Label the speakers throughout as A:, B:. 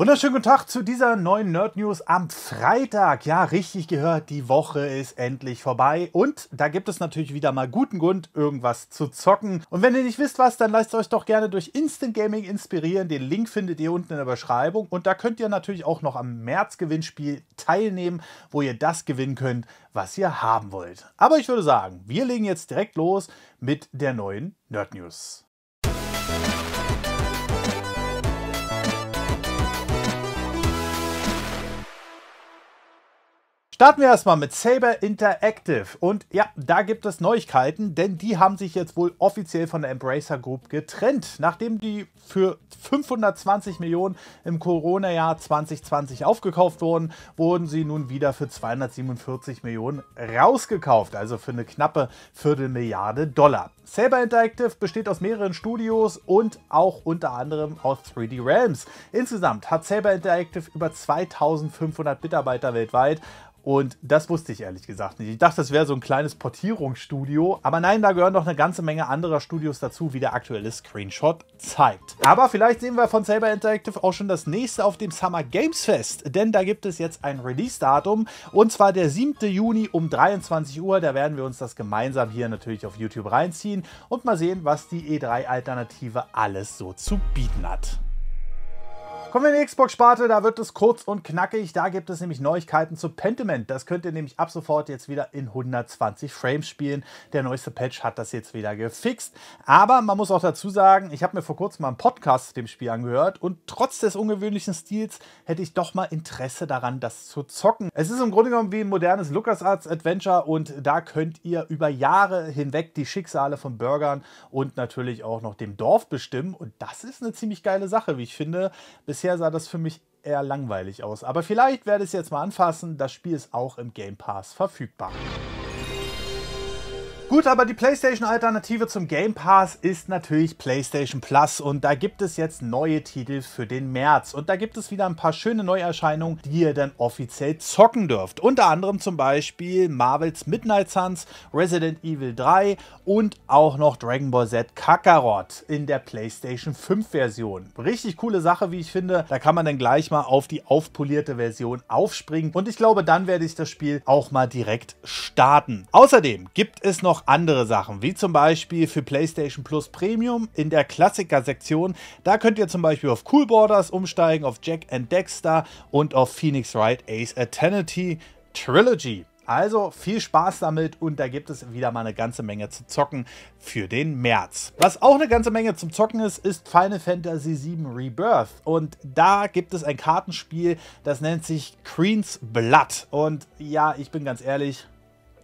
A: Wunderschönen guten Tag zu dieser neuen Nerd News am Freitag. Ja, richtig gehört, die Woche ist endlich vorbei und da gibt es natürlich wieder mal guten Grund, irgendwas zu zocken. Und wenn ihr nicht wisst was, dann lasst euch doch gerne durch Instant Gaming inspirieren. Den Link findet ihr unten in der Beschreibung und da könnt ihr natürlich auch noch am März-Gewinnspiel teilnehmen, wo ihr das gewinnen könnt, was ihr haben wollt. Aber ich würde sagen, wir legen jetzt direkt los mit der neuen Nerd News. Starten wir erstmal mit Saber Interactive. Und ja, da gibt es Neuigkeiten, denn die haben sich jetzt wohl offiziell von der Embracer Group getrennt. Nachdem die für 520 Millionen im Corona-Jahr 2020 aufgekauft wurden, wurden sie nun wieder für 247 Millionen rausgekauft, also für eine knappe Viertelmilliarde Dollar. Saber Interactive besteht aus mehreren Studios und auch unter anderem aus 3D Realms. Insgesamt hat Saber Interactive über 2500 Mitarbeiter weltweit und das wusste ich ehrlich gesagt nicht. Ich dachte, das wäre so ein kleines Portierungsstudio. Aber nein, da gehören noch eine ganze Menge anderer Studios dazu, wie der aktuelle Screenshot zeigt. Aber vielleicht sehen wir von Saber Interactive auch schon das nächste auf dem Summer Games Fest. Denn da gibt es jetzt ein Release-Datum. Und zwar der 7. Juni um 23 Uhr. Da werden wir uns das gemeinsam hier natürlich auf YouTube reinziehen und mal sehen, was die E3-Alternative alles so zu bieten hat. Kommen wir in die Xbox-Sparte, da wird es kurz und knackig. Da gibt es nämlich Neuigkeiten zu Pentiment. Das könnt ihr nämlich ab sofort jetzt wieder in 120 Frames spielen. Der neueste Patch hat das jetzt wieder gefixt. Aber man muss auch dazu sagen, ich habe mir vor kurzem mal einen Podcast zu dem Spiel angehört und trotz des ungewöhnlichen Stils hätte ich doch mal Interesse daran, das zu zocken. Es ist im Grunde genommen wie ein modernes LucasArts Adventure und da könnt ihr über Jahre hinweg die Schicksale von Bürgern und natürlich auch noch dem Dorf bestimmen. Und das ist eine ziemlich geile Sache, wie ich finde. Bis bisher sah das für mich eher langweilig aus. Aber vielleicht werde ich es jetzt mal anfassen. Das Spiel ist auch im Game Pass verfügbar. Gut, aber die PlayStation-Alternative zum Game Pass ist natürlich PlayStation Plus und da gibt es jetzt neue Titel für den März und da gibt es wieder ein paar schöne Neuerscheinungen, die ihr dann offiziell zocken dürft. Unter anderem zum Beispiel Marvels Midnight Suns, Resident Evil 3 und auch noch Dragon Ball Z Kakarot in der PlayStation 5-Version. Richtig coole Sache, wie ich finde. Da kann man dann gleich mal auf die aufpolierte Version aufspringen und ich glaube, dann werde ich das Spiel auch mal direkt starten. Außerdem gibt es noch noch andere Sachen, wie zum Beispiel für PlayStation Plus Premium in der Klassiker-Sektion. Da könnt ihr zum Beispiel auf Cool Borders umsteigen, auf Jack and Dexter und auf Phoenix Wright Ace Eternity Trilogy. Also viel Spaß damit und da gibt es wieder mal eine ganze Menge zu zocken für den März. Was auch eine ganze Menge zum Zocken ist, ist Final Fantasy VII Rebirth und da gibt es ein Kartenspiel, das nennt sich Queen's Blood und ja, ich bin ganz ehrlich,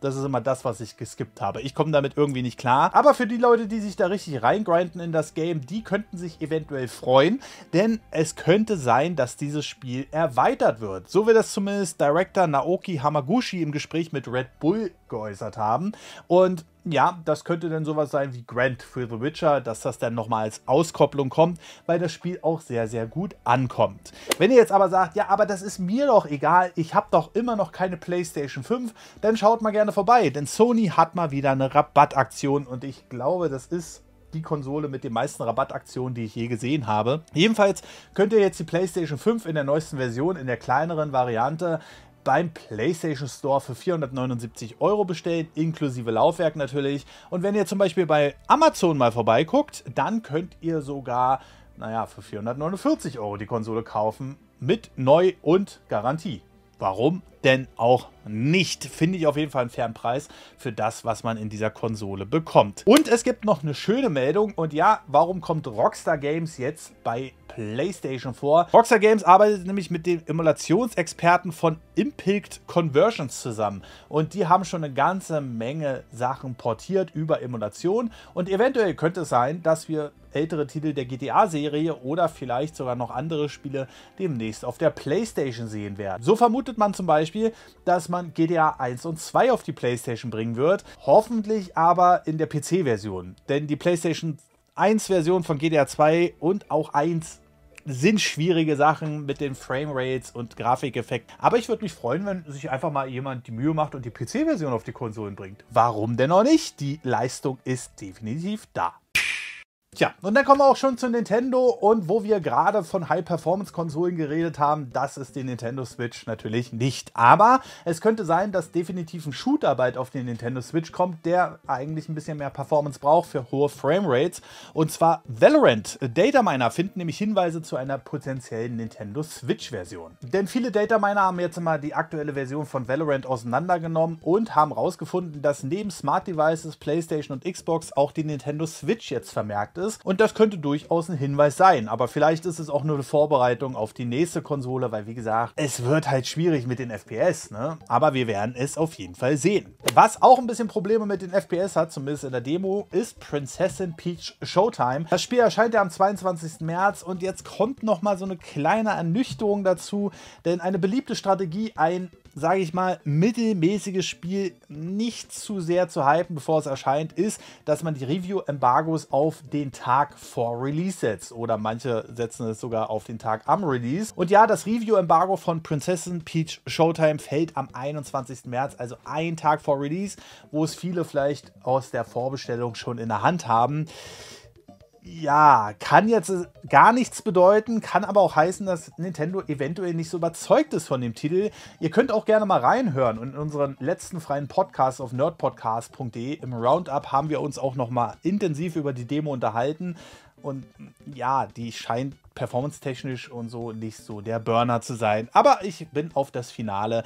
A: das ist immer das, was ich geskippt habe. Ich komme damit irgendwie nicht klar. Aber für die Leute, die sich da richtig reingrinden in das Game, die könnten sich eventuell freuen, denn es könnte sein, dass dieses Spiel erweitert wird. So wird das zumindest Director Naoki Hamaguchi im Gespräch mit Red Bull geäußert haben. Und ja, das könnte dann sowas sein wie Grant für The Witcher, dass das dann nochmal als Auskopplung kommt, weil das Spiel auch sehr, sehr gut ankommt. Wenn ihr jetzt aber sagt, ja, aber das ist mir doch egal, ich habe doch immer noch keine PlayStation 5, dann schaut mal gerne vorbei, denn Sony hat mal wieder eine Rabattaktion und ich glaube, das ist die Konsole mit den meisten Rabattaktionen, die ich je gesehen habe. Jedenfalls könnt ihr jetzt die PlayStation 5 in der neuesten Version, in der kleineren Variante, beim PlayStation Store für 479 Euro bestellt, inklusive Laufwerk natürlich. Und wenn ihr zum Beispiel bei Amazon mal vorbeiguckt, dann könnt ihr sogar, naja, für 449 Euro die Konsole kaufen, mit neu und Garantie. Warum denn auch nicht? Finde ich auf jeden Fall einen fairen Preis für das, was man in dieser Konsole bekommt. Und es gibt noch eine schöne Meldung. Und ja, warum kommt Rockstar Games jetzt bei PlayStation vor. Boxer Games arbeitet nämlich mit den Emulationsexperten von Impact Conversions zusammen. Und die haben schon eine ganze Menge Sachen portiert über Emulation. Und eventuell könnte es sein, dass wir ältere Titel der GTA-Serie oder vielleicht sogar noch andere Spiele demnächst auf der PlayStation sehen werden. So vermutet man zum Beispiel, dass man GTA 1 und 2 auf die PlayStation bringen wird, hoffentlich aber in der PC-Version, denn die PlayStation 1-Version von GTA 2 und auch 1 sind schwierige Sachen mit den Framerates und Grafikeffekten. Aber ich würde mich freuen, wenn sich einfach mal jemand die Mühe macht und die PC-Version auf die Konsolen bringt. Warum denn auch nicht? Die Leistung ist definitiv da. Tja, und dann kommen wir auch schon zu Nintendo und wo wir gerade von High-Performance-Konsolen geredet haben, das ist die Nintendo Switch natürlich nicht. Aber es könnte sein, dass definitiv ein Shooter bald auf den Nintendo Switch kommt, der eigentlich ein bisschen mehr Performance braucht für hohe Framerates. Und zwar Valorant. Dataminer finden nämlich Hinweise zu einer potenziellen Nintendo Switch-Version. Denn viele Dataminer haben jetzt mal die aktuelle Version von Valorant auseinandergenommen und haben herausgefunden, dass neben Smart Devices, PlayStation und Xbox auch die Nintendo Switch jetzt vermerkt ist ist. Und das könnte durchaus ein Hinweis sein. Aber vielleicht ist es auch nur eine Vorbereitung auf die nächste Konsole, weil wie gesagt, es wird halt schwierig mit den FPS, ne? Aber wir werden es auf jeden Fall sehen. Was auch ein bisschen Probleme mit den FPS hat, zumindest in der Demo, ist Princessin Peach Showtime. Das Spiel erscheint ja am 22. März und jetzt kommt nochmal so eine kleine Ernüchterung dazu, denn eine beliebte Strategie, ein sage ich mal, mittelmäßiges Spiel nicht zu sehr zu hypen, bevor es erscheint, ist, dass man die Review-Embargos auf den Tag vor Release setzt. Oder manche setzen es sogar auf den Tag am Release. Und ja, das Review-Embargo von Prinzessin Peach Showtime fällt am 21. März, also einen Tag vor Release, wo es viele vielleicht aus der Vorbestellung schon in der Hand haben ja, kann jetzt äh, gar nichts bedeuten, kann aber auch heißen, dass Nintendo eventuell nicht so überzeugt ist von dem Titel. Ihr könnt auch gerne mal reinhören. Und in unserem letzten freien Podcast auf nerdpodcast.de im Roundup haben wir uns auch nochmal intensiv über die Demo unterhalten. Und mm, ja, die scheint performance-technisch und so nicht so der Burner zu sein. Aber ich bin auf das Finale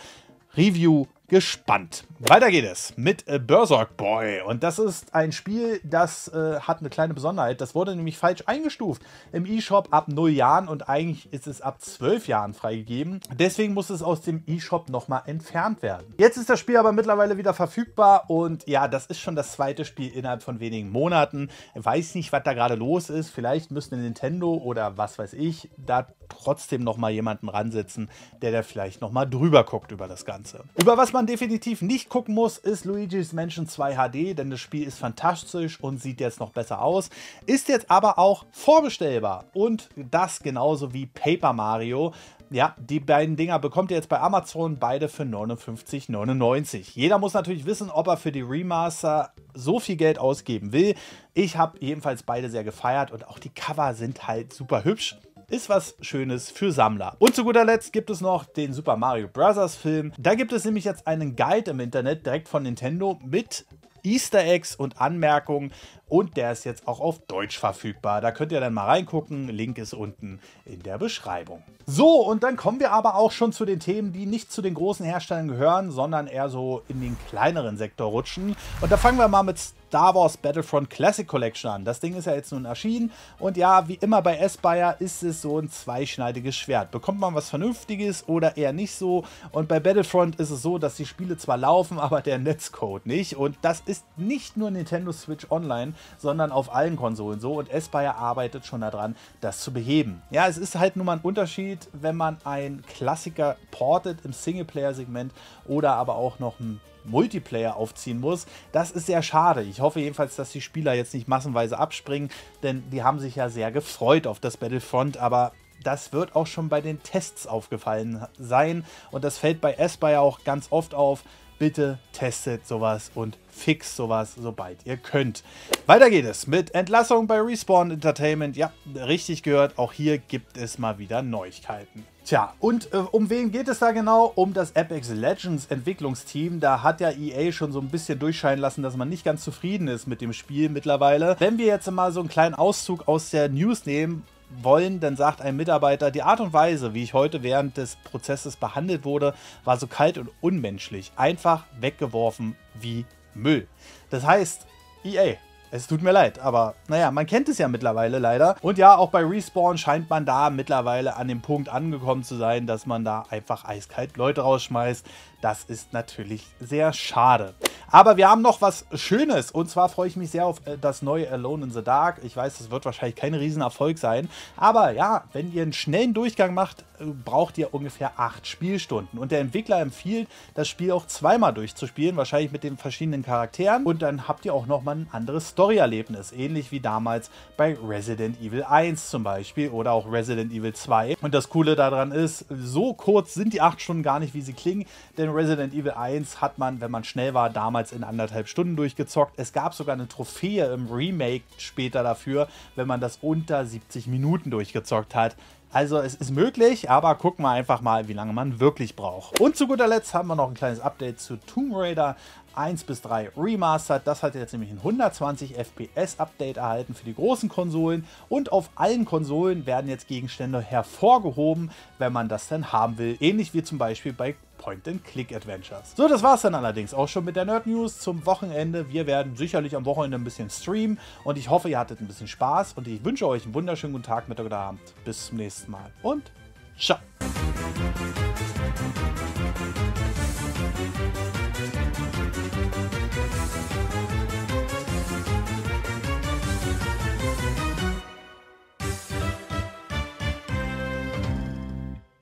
A: Review gespannt. Weiter geht es mit äh, Berserk Boy. Und das ist ein Spiel, das äh, hat eine kleine Besonderheit. Das wurde nämlich falsch eingestuft im eShop ab 0 Jahren und eigentlich ist es ab 12 Jahren freigegeben. Deswegen muss es aus dem eShop nochmal entfernt werden. Jetzt ist das Spiel aber mittlerweile wieder verfügbar und ja, das ist schon das zweite Spiel innerhalb von wenigen Monaten. Ich weiß nicht, was da gerade los ist. Vielleicht müssen Nintendo oder was weiß ich da trotzdem nochmal jemanden ransetzen, der da vielleicht nochmal drüber guckt über das Ganze. Über was man definitiv nicht gucken muss, ist Luigi's Mansion 2 HD, denn das Spiel ist fantastisch und sieht jetzt noch besser aus. Ist jetzt aber auch vorbestellbar und das genauso wie Paper Mario. Ja, die beiden Dinger bekommt ihr jetzt bei Amazon, beide für 59,99. Jeder muss natürlich wissen, ob er für die Remaster so viel Geld ausgeben will. Ich habe jedenfalls beide sehr gefeiert und auch die Cover sind halt super hübsch. Ist was Schönes für Sammler. Und zu guter Letzt gibt es noch den Super Mario Bros. Film. Da gibt es nämlich jetzt einen Guide im Internet direkt von Nintendo mit Easter Eggs und Anmerkungen, und der ist jetzt auch auf Deutsch verfügbar. Da könnt ihr dann mal reingucken. Link ist unten in der Beschreibung. So, und dann kommen wir aber auch schon zu den Themen, die nicht zu den großen Herstellern gehören, sondern eher so in den kleineren Sektor rutschen. Und da fangen wir mal mit Star Wars Battlefront Classic Collection an. Das Ding ist ja jetzt nun erschienen und ja, wie immer bei Aspire ist es so ein zweischneidiges Schwert. Bekommt man was Vernünftiges oder eher nicht so? Und bei Battlefront ist es so, dass die Spiele zwar laufen, aber der Netzcode nicht. Und das ist nicht nur Nintendo Switch Online, sondern auf allen Konsolen so. Und Aspire arbeitet schon daran, das zu beheben. Ja, es ist halt nun mal ein Unterschied, wenn man ein Klassiker portet im Singleplayer-Segment oder aber auch noch ein Multiplayer aufziehen muss. Das ist sehr schade. Ich hoffe jedenfalls, dass die Spieler jetzt nicht massenweise abspringen, denn die haben sich ja sehr gefreut auf das Battlefront, aber das wird auch schon bei den Tests aufgefallen sein und das fällt bei Aspire auch ganz oft auf, bitte testet sowas und fixt sowas, sobald ihr könnt. Weiter geht es mit Entlassung bei Respawn Entertainment. Ja, richtig gehört, auch hier gibt es mal wieder Neuigkeiten. Tja, und äh, um wen geht es da genau? Um das Apex Legends Entwicklungsteam. Da hat ja EA schon so ein bisschen durchscheinen lassen, dass man nicht ganz zufrieden ist mit dem Spiel mittlerweile. Wenn wir jetzt mal so einen kleinen Auszug aus der News nehmen, wollen, dann sagt ein Mitarbeiter, die Art und Weise, wie ich heute während des Prozesses behandelt wurde, war so kalt und unmenschlich, einfach weggeworfen wie Müll. Das heißt, EA, es tut mir leid, aber naja, man kennt es ja mittlerweile leider. Und ja, auch bei Respawn scheint man da mittlerweile an dem Punkt angekommen zu sein, dass man da einfach eiskalt Leute rausschmeißt. Das ist natürlich sehr schade. Aber wir haben noch was Schönes. Und zwar freue ich mich sehr auf äh, das neue Alone in the Dark. Ich weiß, das wird wahrscheinlich kein Riesenerfolg sein. Aber ja, wenn ihr einen schnellen Durchgang macht, äh, braucht ihr ungefähr acht Spielstunden. Und der Entwickler empfiehlt, das Spiel auch zweimal durchzuspielen, wahrscheinlich mit den verschiedenen Charakteren. Und dann habt ihr auch nochmal ein anderes Story-Erlebnis. Ähnlich wie damals bei Resident Evil 1 zum Beispiel oder auch Resident Evil 2. Und das Coole daran ist, so kurz sind die acht Stunden gar nicht, wie sie klingen. Denn Resident Evil 1 hat man, wenn man schnell war, damals damals in anderthalb Stunden durchgezockt. Es gab sogar eine Trophäe im Remake später dafür, wenn man das unter 70 Minuten durchgezockt hat. Also es ist möglich, aber gucken wir einfach mal, wie lange man wirklich braucht. Und zu guter Letzt haben wir noch ein kleines Update zu Tomb Raider 1 bis 3 Remastered. Das hat jetzt nämlich ein 120 FPS Update erhalten für die großen Konsolen und auf allen Konsolen werden jetzt Gegenstände hervorgehoben, wenn man das denn haben will. Ähnlich wie zum Beispiel bei Point-and-Click-Adventures. So, das war's dann allerdings auch schon mit der Nerd News zum Wochenende. Wir werden sicherlich am Wochenende ein bisschen streamen und ich hoffe, ihr hattet ein bisschen Spaß und ich wünsche euch einen wunderschönen guten Tag, Mittag oder Abend. Bis zum nächsten Mal und ciao!